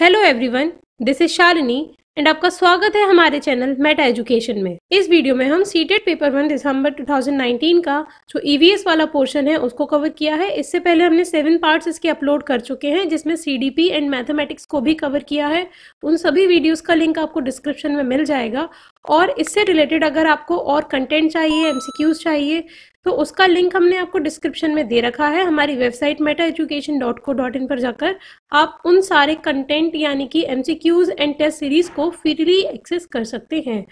hello everyone this is Shalini and आपका स्वागत है हमारे चैनल मेटा एजुकेशन में इस वीडियो में हम सीटेड पेपर वन दिसंबर 2019 का जो ईवीएस e वाला पोर्शन है उसको कवर किया है इससे पहले हमने सेवन पार्ट्स इसके अपलोड कर चुके हैं जिसमें सीडीपी एंड मैथमेटिक्स को भी कवर किया है उन सभी वीडियोस का लिंक आपको डिस्क्रिप्शन में मिल जाएगा और इससे रिलेटेड अगर आपको और कंटेंट चाहिए एमसीक्यूज चाहिए तो उसका लिंक हमने आपको डिस्क्रिप्शन में दे रखा है हमारी website Meta education dot co dot in पर जाकर आप उन सारे कंटेंट यानी कि एम एंड टेस्ट सीरीज को फ्रीली एक्सेस कर सकते हैं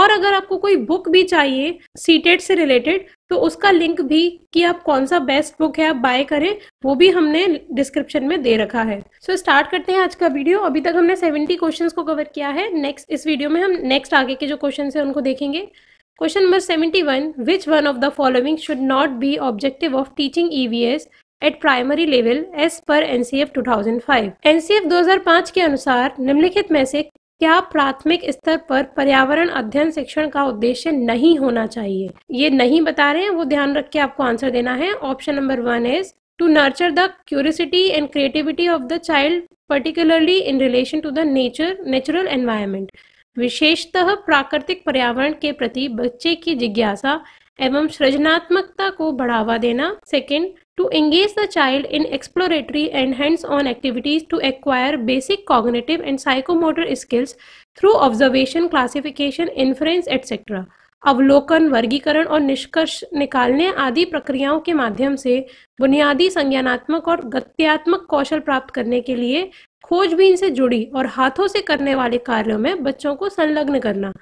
और अगर आपको कोई बुक भी चाहिए सीटेट e से रिलेटेड तो उसका लिंक भी कि आप कौन सा बेस्ट बुक है आप बाय करें वो भी हमने डिस्क्रिप्शन में दे रखा है सो so, स्टार्ट करते हैं आज का वीडियो अभी तक हमने सेवेंटी क्वेश्चन को कवर किया है नेक्स्ट इस वीडियो में हम नेक्स्ट आगे के जो क्वेश्चन है उनको देखेंगे question Question number one Which one of the following should not be objective of teaching EVS at primary level as per NCF 2005 NCF 2005 के अनुसार निम्नलिखित में से क्या प्राथमिक स्तर पर पर्यावरण अध्ययन शिक्षण का उद्देश्य नहीं होना चाहिए ये नहीं बता रहे हैं वो ध्यान रख के आपको आंसर देना है option number one is to nurture the curiosity and creativity of the child particularly in relation to the nature natural environment विशेषतः प्राकृतिक पर्यावरण के प्रति बच्चे की जिज्ञासा एवं सृजनात्मकता को बढ़ावा देना second to engage the child in exploratory and hands on activities to acquire basic cognitive and psychomotor skills through observation classification inference etcetera अवलोकन वर्गीकरण और निष्कर्ष निकालने आदि प्रक्रियाओं के माध्यम से बुनियादी संज्ञानात्मक और गत्यात्मक कौशल प्राप्त करने के लिए खोजबीन से जुड़ी और हाथों से करने वाले कार्यों में बच्चों को संलग्न करना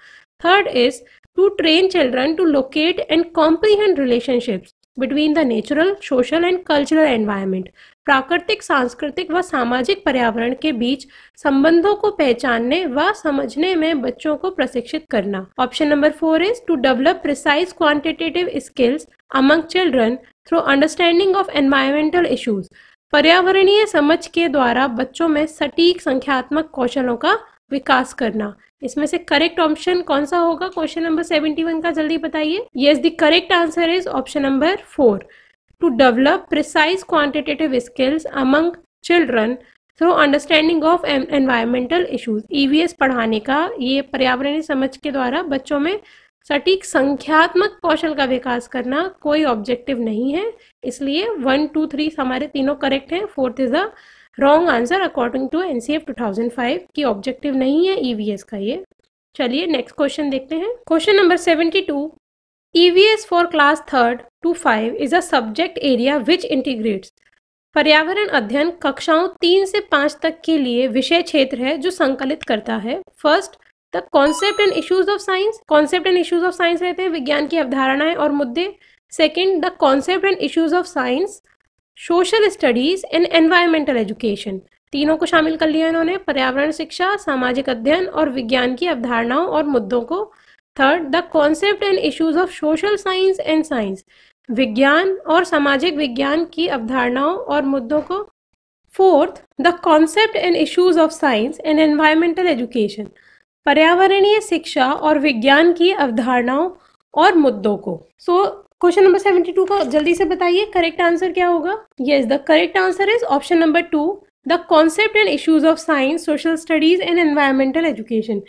third is to train children to locate and comprehend relationships between the natural social and cultural environment प्राकृतिक सांस्कृतिक व सामाजिक पर्यावरण के बीच संबंधों को पहचानने व समझने में बच्चों को प्रशिक्षित करना option number four is to develop precise quantitative skills among children through understanding of environmental issues पर्यावरणीय समझ के द्वारा बच्चों में सटीक संख्यात्मक कौशलों का विकास करना इसमें से करेक्ट ऑप्शन कौन सा होगा क्वेश्चन नंबर सेवेंटी वन का जल्दी बताइए yes the correct answer is option number four to develop precise quantitative skills among children through understanding of environmental issues EVS पढ़ाने का ये पर्यावरणीय समझ के द्वारा बच्चों में सटीक संख्यात्मक कौशल का विकास करना कोई ऑब्जेक्टिव नहीं है इसलिए वन टू थ्री हमारे तीनों करेक्ट हैं fourth is the wrong answer according to N C F two thousand five की ऑब्जेक्टिव नहीं है ई वी एस का ये चलिए नेक्स्ट क्वेश्चन देखते हैं question number seventy two EVS for class 3rd to 5 is a subject area which integrates पर्यावरण अध्ययन कक्षाओं तीन से पाँच तक के लिए विषय क्षेत्र है जो संकलित करता है first the concept and issues of science concept and issues of science रहते हैं विज्ञान की अवधारणाएं और मुद्दे second the concept and issues of science social studies and environmental education तीनों को शामिल कर लिया इन्होंने पर्यावरण शिक्षा सामाजिक अध्ययन और विज्ञान की अवधारणाओं और मुद्दों को third the concept and issues of social science and science विज्ञान और सामाजिक विज्ञान की अवधारणाओं और मुद्दों को fourth the concept and issues of science and environmental education पर्यावरणीय शिक्षा और विज्ञान की अवधारणाओं और मुद्दों को so question number seventy two को जल्दी से बताइए करेक्ट आंसर क्या होगा yes the correct answer is option number two the concept and issues of science social studies and environmental education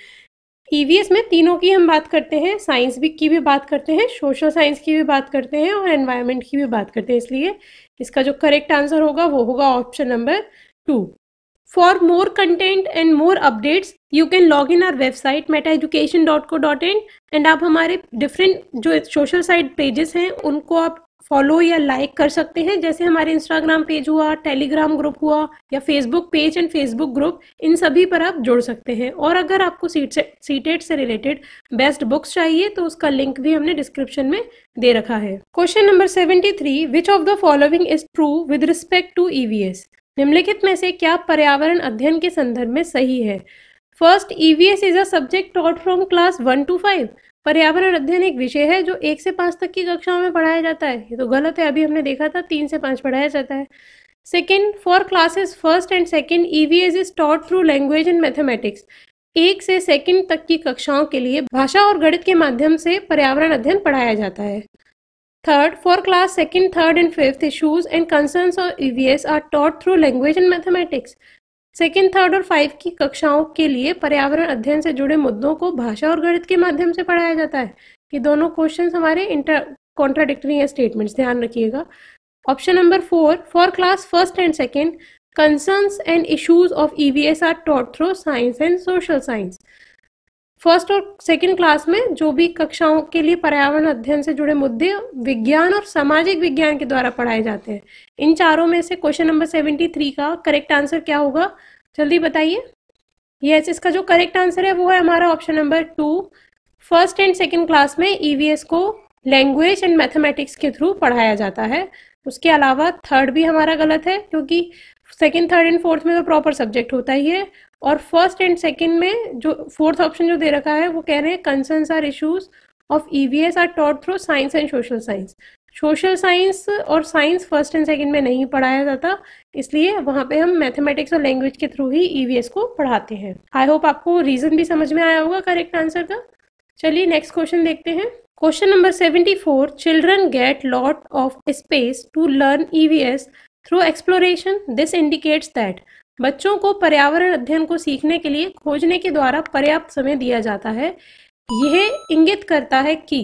EVS में तीनों की हम बात करते हैं साइंस भी की भी बात करते हैं सोशल साइंस की भी बात करते हैं और एनवायरनमेंट की भी बात करते हैं इसलिए इसका जो करेक्ट आंसर होगा वो होगा option number two for more content and more updates you can log in our website Meta education dot co dot in and आप हमारे डिफरेंट जो सोशल साइट पेजेस हैं उनको आप फॉलो या लाइक कर सकते हैं जैसे हमारे इंस्टाग्राम पेज हुआ टेलीग्राम ग्रुप हुआ या Facebook page and Facebook group इन सभी पर आप जुड़ सकते हैं और अगर आपको सीट से सीटेट से रिलेटेड बेस्ट बुक्स चाहिए तो उसका लिंक भी हमने डिस्क्रिप्शन में दे रखा है question number seventy three which of the following is true with respect to EVS निम्नलिखित में से क्या पर्यावरण अध्ययन के संदर्भ में सही है first EVS is a subject taught from class one to five पर्यावरण अध्ययन एक विषय है जो एक से पांच तक की कक्षाओं में पढ़ाया जाता है ये तो गलत है अभी हमने देखा था तीन से पांच पढ़ाया जाता है second for classes first and second E V S is taught through language and mathematics एक से सेकेंड तक की कक्षाओं के लिए भाषा और गणित के माध्यम से पर्यावरण अध्ययन पढ़ाया जाता है third for class second third and fifth issues and concern और EVS are taught through language and mathematics second third और फाइव की कक्षाओं के लिए पर्यावरण अध्ययन से जुड़े मुद्दों को भाषा और गणित के माध्यम से पढ़ाया जाता है ये दोनों क्वेश्चन हमारे इंटर कॉन्ट्राडिक्टरी या स्टेटमेंट्स ध्यान रखिएगा option number four for class first and second concerns and issues of EVS are taught through science and social science first और सेकंड क्लास में जो भी कक्षाओं के लिए पर्यावरण अध्ययन से जुड़े मुद्दे विज्ञान और सामाजिक विज्ञान के द्वारा पढ़ाए जाते हैं इन चारों में से क्वेश्चन नंबर सेवेंटी थ्री का करेक्ट आंसर क्या होगा जल्दी बताइए यस इसका जो करेक्ट आंसर है वो है हमारा option number two first and second class में ईवीएस e को लैंग्वेज एंड मैथमेटिक्स के थ्रू पढ़ाया जाता है उसके अलावा थर्ड भी हमारा गलत है क्योंकि सेकेंड थर्ड एंड फोर्थ में तो प्रॉपर सब्जेक्ट होता ही है और फर्स्ट एंड सेकेंड में जो फोर्थ ऑप्शन जो दे रखा है वो कह रहे हैं concern are issues of EVS are taught through science and social science social science और साइंस फर्स्ट एंड सेकेंड में नहीं पढ़ाया जाता इसलिए वहाँ पे हम मैथमेटिक्स और लैंग्वेज के थ्रू ही ईवीएस e को पढ़ाते हैं आई होप आपको रीज़न भी समझ में आया होगा करेक्ट आंसर का चलिए नेक्स्ट क्वेश्चन देखते हैं question number seventy four children get lot of space to learn E V S through exploration this indicates that बच्चों को पर्यावरण अध्ययन को सीखने के लिए खोजने के द्वारा पर्याप्त समय दिया जाता है यह इंगित करता है कि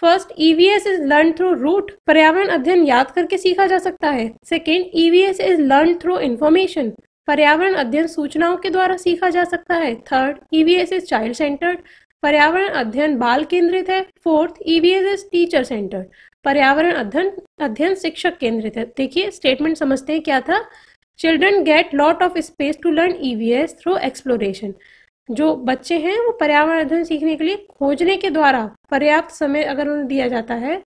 first EVS is learn through rote पर्यावरण अध्ययन याद करके सीखा जा सकता है second EVS is learn through information पर्यावरण अध्ययन सूचनाओं के द्वारा सीखा जा सकता है third EVS is child centred पर्यावरण अध्ययन बाल केंद्रित है fourth EVS is teacher centred पर्यावरण अध्ययन अध्ययन शिक्षक केंद्रित है देखिए स्टेटमेंट समझते हैं क्या था children get lot of space to learn E through exploration जो बच्चे हैं वो पर्यावरण अध्ययन सीखने के लिए खोजने के द्वारा पर्याप्त समय अगर उन्हें दिया जाता है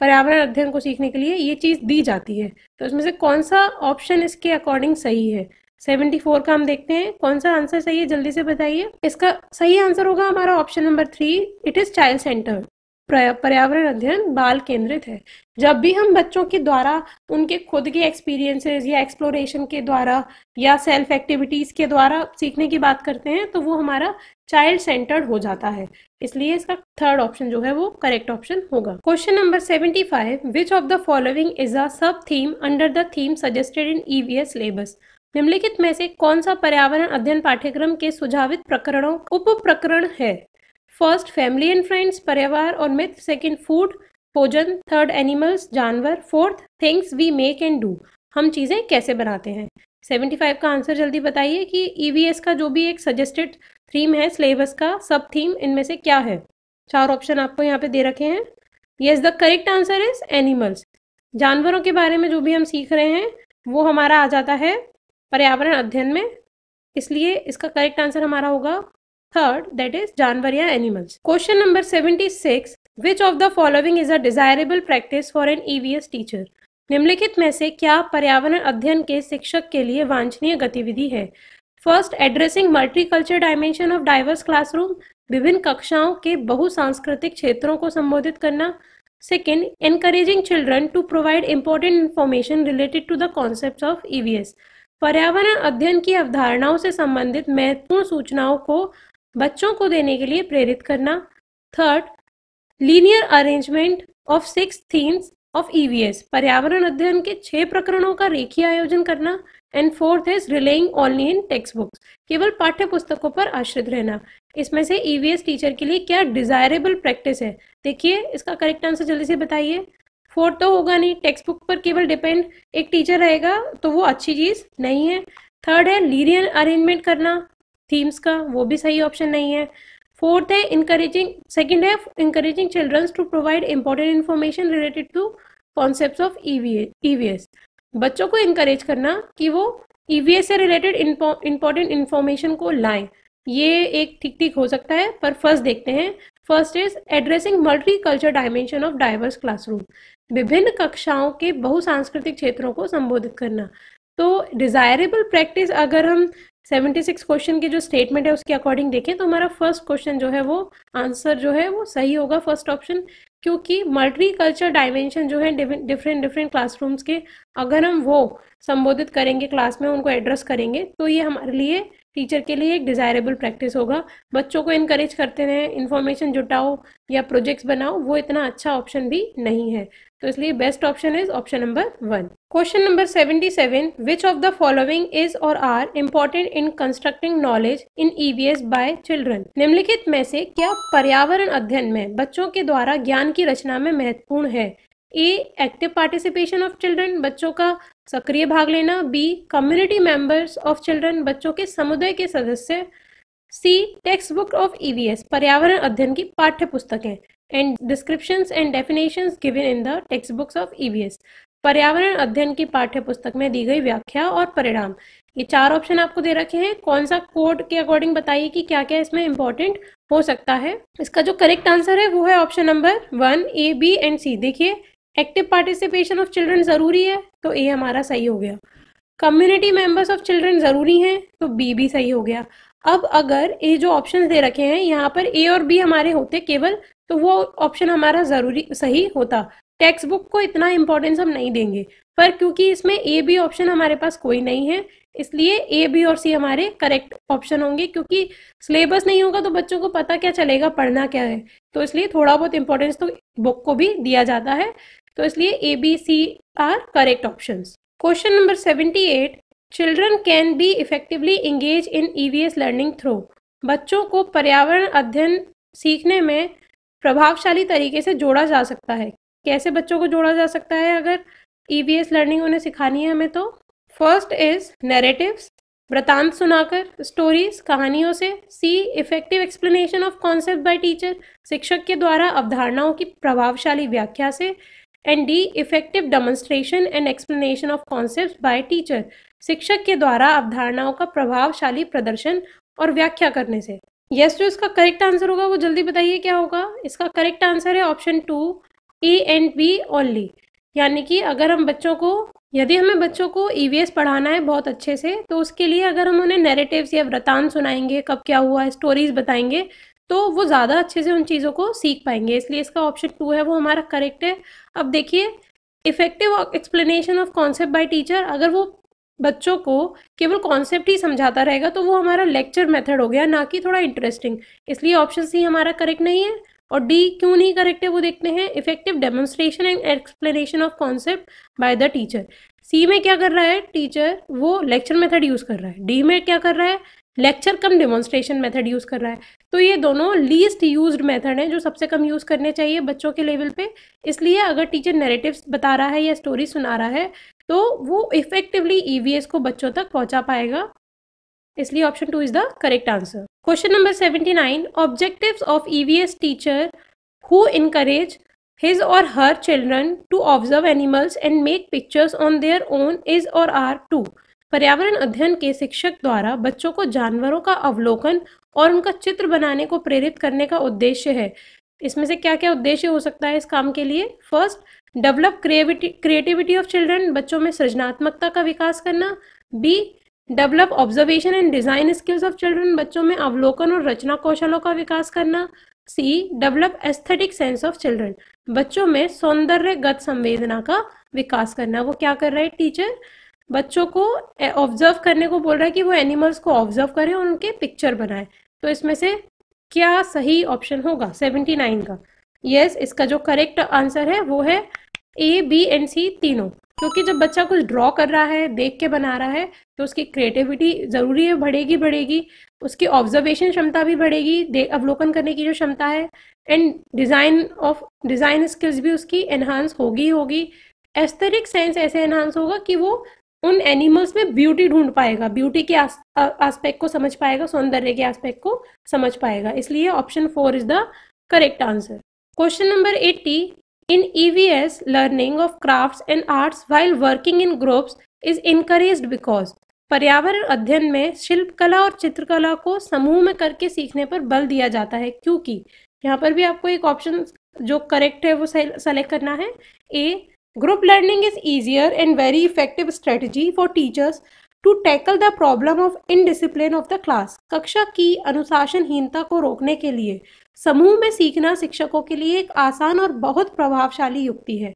पर्यावरण अध्ययन को सीखने के लिए ये चीज़ दी जाती है तो उसमें से कौन सा ऑप्शन इसके अकॉर्डिंग सही है 74 का हम देखते हैं कौन सा आंसर सही है जल्दी से बताइए इसका सही आंसर होगा हमारा option number three it is child centre पर्यावरण अध्ययन बाल केंद्रित है जब भी हम बच्चों के द्वारा उनके खुद के एक्सपीरियंसेस या एक्सप्लोरेशन के द्वारा या सेल्फ एक्टिविटीज़ के द्वारा सीखने की बात करते हैं तो वो हमारा चाइल्ड सेंटर्ड हो जाता है इसलिए इसका थर्ड ऑप्शन जो है वो करेक्ट ऑप्शन होगा question number seventy five which of the following is a sub theme under the theme suggested in EVS syllabus निम्नलिखित में से कौन सा पर्यावरण अध्ययन पाठ्यक्रम के सुझावित प्रकरणों उप प्रकरण है फर्स्ट फैमिली एंड फ्रेंड्स परिवार और मित्र सेकंड फूड भोजन थर्ड एनिमल्स जानवर fourth things we make and do हम चीज़ें कैसे बनाते हैं 75 का आंसर जल्दी बताइए कि ई e का जो भी एक सजेस्टेड थीम है सिलेबस का सब थीम इनमें से क्या है चार ऑप्शन आपको यहाँ पे दे रखे हैं yes the correct answer is animals जानवरों के बारे में जो भी हम सीख रहे हैं वो हमारा आ जाता है पर्यावरण अध्ययन में इसलिए इसका करेक्ट आंसर हमारा होगा थर्ड दैट इज जानवर या animals question number seventy six which of the following is a desirable practice for an EVS teacher निम्नलिखित में से क्या पर्यावरण अध्ययन के शिक्षक के लिए वांछनीय गतिविधि है first addressing multiculture dimension of diverse classroom विभिन्न कक्षाओं के बहु सांस्कृतिक क्षेत्रों को संबोधित करना second encouraging children to provide important information related to the concept of EVS पर्यावरण अध्ययन की अवधारणाओं से संबंधित महत्वपूर्ण सूचनाओं को बच्चों को देने के लिए प्रेरित करना third linear arrangement of six themes of EVS पर्यावरण अध्ययन के छह प्रकरणों का रेखीय आयोजन करना and fourth is relying only in text books केवल पाठ्य पुस्तकों पर आश्रित रहना इसमें से ईवीएस e टीचर के लिए क्या डिजायरेबल प्रैक्टिस है देखिए इसका करेक्ट आंसर जल्दी से बताइए फोर्थ तो होगा नहीं टेक्स्ट बुक पर केवल डिपेंड एक टीचर रहेगा तो वो अच्छी चीज़ नहीं है थर्ड है लीनियर अरेंजमेंट करना थीम्स का वो भी सही ऑप्शन नहीं है फोर्थ है इंकरेजिंग सेकेंड है encouraging childrens to provide important information related to concept of EVS बच्चों को इंकरेज करना कि वो ईवीएस e से रिलेटेड इंपॉर्टेंट इन्फॉर्मेशन को लाएं ये एक ठीक ठीक हो सकता है पर फर्स्ट देखते हैं first is addressing multi culture dimension of diverse classroom विभिन्न कक्षाओं के बहु सांस्कृतिक क्षेत्रों को संबोधित करना तो डिज़ायरेबल प्रैक्टिस अगर हम सेवेंटी सिक्स क्वेश्चन के जो स्टेटमेंट है उसके अकॉर्डिंग देखें तो हमारा फर्स्ट क्वेश्चन जो है वो आंसर जो है वो सही होगा फर्स्ट ऑप्शन क्योंकि मल्टी कल्चर डायमेंशन जो है डिफरेंट डिफरेंट क्लासरूम्स के अगर हम वो संबोधित करेंगे क्लास में उनको एड्रेस करेंगे तो ये हमारे लिए टीचर के लिए एक डिज़ायरेबल प्रैक्टिस होगा बच्चों को इनक्रेज करते रहें इन्फॉर्मेशन जुटाओ या प्रोजेक्ट्स बनाओ वो इतना अच्छा ऑप्शन भी नहीं है तो इसलिए best option is option number one question number seventy seven which of the following is or are important in constructing knowledge in EVS by children निम्नलिखित में से क्या पर्यावरण अध्ययन में बच्चों के द्वारा ज्ञान की रचना में महत्वपूर्ण है A active participation of children बच्चों का सक्रिय भाग लेना B community members of children बच्चों के समुदाय के सदस्य C text book of EVS पर्यावरण अध्ययन की पाठ्य पुस्तकें and and and and definitions in the the books of EVS पर्यावरण अध्ययन की पाठ्य पुस्तक में दी गई व्याख्या और परिणाम ये चार ऑप्शन आपको दे रखे हैं कौन सा कोड के अकॉर्डिंग बताइए कि क्या क्या इसमें इंपॉर्टेंट हो सकता है इसका जो करेक्ट आंसर है वो है option number one A B and C देखिए एक्टिव पार्टिसिपेशन ऑफ चिल्ड्रन जरूरी है तो ए हमारा सही हो गया कम्युनिटी मेंबर्स ऑफ चिल्ड्रन जरूरी हैं तो बी भी सही हो गया अब अगर ये जो ऑप्शन दे रखे हैं यहाँ पर ए और बी हमारे होते केवल तो वो ऑप्शन हमारा ज़रूरी सही होता टेक्स्ट बुक को इतना इम्पोर्टेंस हम नहीं देंगे पर क्योंकि इसमें ए बी ऑप्शन हमारे पास कोई नहीं है इसलिए ए बी और सी हमारे करेक्ट ऑप्शन होंगे क्योंकि सिलेबस नहीं होगा तो बच्चों को पता क्या चलेगा पढ़ना क्या है तो इसलिए थोड़ा बहुत इम्पोर्टेंस तो बुक को भी दिया जाता है तो इसलिए A B C are correct option question number seventy eight children can be effectively engage in E V S learning through बच्चों को पर्यावरण अध्ययन सीखने में प्रभावशाली तरीके से जोड़ा जा सकता है कैसे बच्चों को जोड़ा जा सकता है अगर ई e लर्निंग उन्हें सिखानी है हमें तो फर्स्ट इज नरेटिव्स वृतांत सुनाकर स्टोरीज कहानियों से C effective explanation of concept by teacher शिक्षक के द्वारा अवधारणाओं की प्रभावशाली व्याख्या से and D effective demonstration and explanation of concept by teacher शिक्षक के द्वारा अवधारणाओं का प्रभावशाली प्रदर्शन और व्याख्या करने से यस yes, जो तो इसका करेक्ट आंसर होगा वो जल्दी बताइए क्या होगा इसका करेक्ट आंसर है option two A and B only यानी कि अगर हम बच्चों को यदि हमें बच्चों को ई e पढ़ाना है बहुत अच्छे से तो उसके लिए अगर हम उन्हें नेरेटिव्स या व्रतान सुनाएंगे कब क्या हुआ स्टोरीज बताएंगे तो वो ज़्यादा अच्छे से उन चीज़ों को सीख पाएंगे इसलिए इसका ऑप्शन टू है वो हमारा करेक्ट है अब देखिए effective explanation of concept by teacher अगर वो बच्चों को केवल कॉन्सेप्ट ही समझाता रहेगा तो वो हमारा लेक्चर मेथड हो गया ना कि थोड़ा इंटरेस्टिंग इसलिए ऑप्शन सी हमारा करेक्ट नहीं है और डी क्यों नहीं करेक्ट है वो देखते हैं effective demonstration and explanation of concept by the teacher C में क्या कर रहा है टीचर वो लेक्चर मेथड यूज़ कर रहा है डी में क्या कर रहा है lecture cum demonstration method use कर रहा है तो ये दोनों लीस्ट यूज्ड मेथड हैं जो सबसे कम यूज़ करने चाहिए बच्चों के लेवल पे इसलिए अगर टीचर नैरेटिव्स बता रहा है या स्टोरी सुना रहा है तो वो इफेक्टिवली ईवीएस e को बच्चों तक पहुंचा पाएगा इसलिए option two is the correct answer question number seventy nine objective of EVS teacher who encourage his or her children to observe animals and make pictures on their own is or are to पर्यावरण अध्ययन के शिक्षक द्वारा बच्चों को जानवरों का अवलोकन और उनका चित्र बनाने को प्रेरित करने का उद्देश्य है इसमें से क्या क्या उद्देश्य हो सकता है इस काम के लिए first develop creativity of children बच्चों में सृजनात्मकता का विकास करना B develop observation and design skills of children बच्चों में अवलोकन और रचना कौशलों का विकास करना C develop aesthetic sense of children बच्चों में सौंदर्य गत संवेदना का विकास करना वो क्या कर रहा है टीचर बच्चों को ऑब्जर्व करने को बोल रहा है कि वो एनिमल्स को ऑब्जर्व करें और उनके पिक्चर बनाए तो इसमें से क्या सही ऑप्शन होगा सेवेंटी नाइन का यस yes, इसका जो करेक्ट आंसर है वो है ए बी एंड सी तीनों क्योंकि जब बच्चा कुछ ड्रॉ कर रहा है देख के बना रहा है तो उसकी क्रिएटिविटी ज़रूरी है बढ़ेगी बढ़ेगी उसकी ऑब्जर्वेशन क्षमता भी बढ़ेगी अवलोकन करने की जो क्षमता है and design of design skills भी उसकी एनहांस होगी होगी एस्थेटिक सेंस ऐसे एनहांस होगा कि वो उन एनिमल्स में ब्यूटी ढूंढ पाएगा ब्यूटी के आस्पेक्ट को समझ पाएगा सौंदर्य के आस्पेक्ट को समझ पाएगा इसलिए option four is the correct answer question number eighty In EVS, learning of crafts and arts while working in groups is encouraged because पर्यावरण अध्ययन में शिल्पकला और चित्रकला को समूह में करके सीखने पर बल दिया जाता है क्योंकि यहाँ पर भी आपको एक ऑप्शन जो करेक्ट है वो सेलेक्ट करना है A group learning is easier and very effective strategy for teachers to tackle the problem of indiscipline of the class कक्षा की अनुशासनहीनता को रोकने के लिए समूह में सीखना शिक्षकों के लिए एक आसान और बहुत प्रभावशाली युक्ति है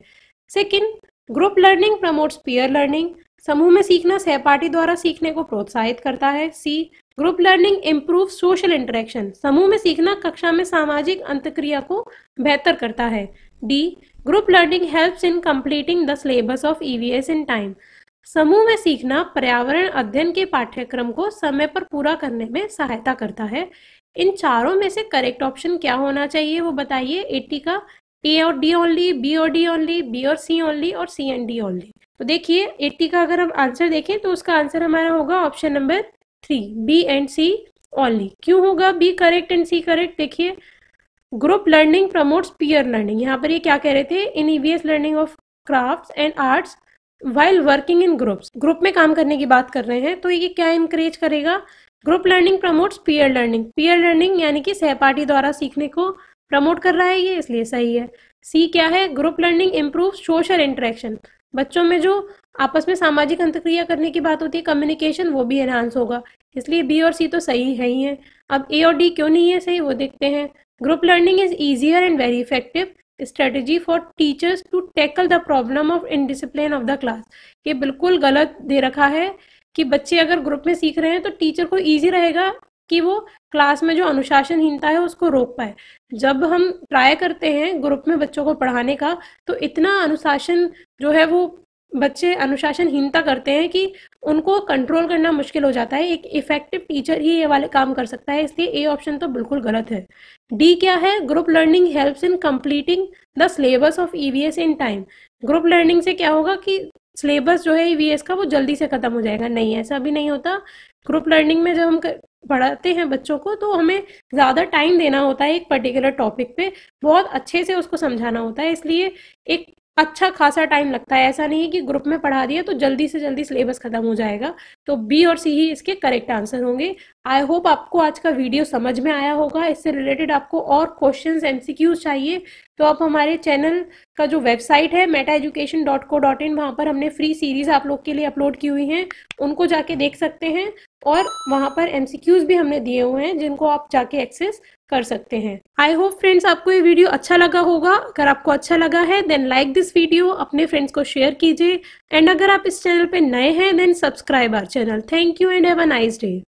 second group learning promotes peer learning समूह में सीखना सहपाठी द्वारा सीखने को प्रोत्साहित करता है C group learning improve social interaction समूह में सीखना कक्षा में सामाजिक अंतक्रिया को बेहतर करता है D group learning helps in completing the syllabus of EVS in time समूह में सीखना पर्यावरण अध्ययन के पाठ्यक्रम को समय पर पूरा करने में सहायता करता है इन चारों में से करेक्ट ऑप्शन क्या होना चाहिए वो बताइए एटी का ए और डी ओनली बी और डी ओनली बी और सी ओनली और सी एंड डी ओनली तो देखिए एट्टी का अगर हम आंसर देखें तो उसका आंसर हमारा होगा option number three B and C only क्यों होगा B correct and C correct देखिए group learning promotes peer learning यहाँ पर ये क्या कह रहे थे in EVS learning of craft and arts while working in groups group में काम करने की बात कर रहे हैं तो ये क्या इंकरेज करेगा group learning promotes peer learning peer learning यानी कि सहपाठी द्वारा सीखने को प्रमोट कर रहा है ये इसलिए सही है सी क्या है group learning improve social interaction बच्चों में जो आपस में सामाजिक अंतक्रिया करने की बात होती है कम्युनिकेशन वो भी एनहांस होगा इसलिए बी और सी तो सही है ही है अब ए और डी क्यों नहीं है सही वो देखते हैं group learning is easier and very effective strategy for teachers to tackle the problem of indiscipline of the class ये बिल्कुल गलत दे रखा है कि बच्चे अगर ग्रुप में सीख रहे हैं तो टीचर को ईजी रहेगा कि वो क्लास में जो अनुशासनहीनता है उसको रोक पाए जब हम ट्राई करते हैं ग्रुप में बच्चों को पढ़ाने का तो इतना अनुशासन जो है वो बच्चे अनुशासनहीनता करते हैं कि उनको कंट्रोल करना मुश्किल हो जाता है एक इफेक्टिव टीचर ही ये वाले काम कर सकता है इसलिए ए ऑप्शन तो बिल्कुल गलत है डी क्या है group learning helps in completing the syllabus of EVS in time group learning से क्या होगा कि सिलेबस जो है ईवीएस e का वो जल्दी से खत्म हो जाएगा नहीं ऐसा भी नहीं होता ग्रुप लर्निंग में जब हम पढ़ाते हैं बच्चों को तो हमें ज़्यादा टाइम देना होता है एक पर्टिकुलर टॉपिक पे बहुत अच्छे से उसको समझाना होता है इसलिए एक अच्छा खासा टाइम लगता है ऐसा नहीं है कि ग्रुप में पढ़ा दिया तो जल्दी से जल्दी सिलेबस खत्म हो जाएगा तो बी और सी ही इसके करेक्ट आंसर होंगे आई होप आपको आज का वीडियो समझ में आया होगा इससे रिलेटेड आपको और क्वेश्चन एमसीक्यूज चाहिए तो आप हमारे चैनल का जो वेबसाइट है meta education dot co dot in वहाँ पर हमने फ्री सीरीज आप लोग के लिए अपलोड की हुई हैं उनको जाके देख सकते हैं और वहाँ पर एम भी हमने दिए हुए हैं जिनको आप जाके एक्सेस कर सकते हैं आई होप फ्रेंड्स आपको ये वीडियो अच्छा लगा होगा अगर आपको अच्छा लगा है देन लाइक दिस वीडियो अपने फ्रेंड्स को शेयर कीजिए एंड अगर आप इस चैनल पे नए हैं then subscribe our channel thank you and have a nice day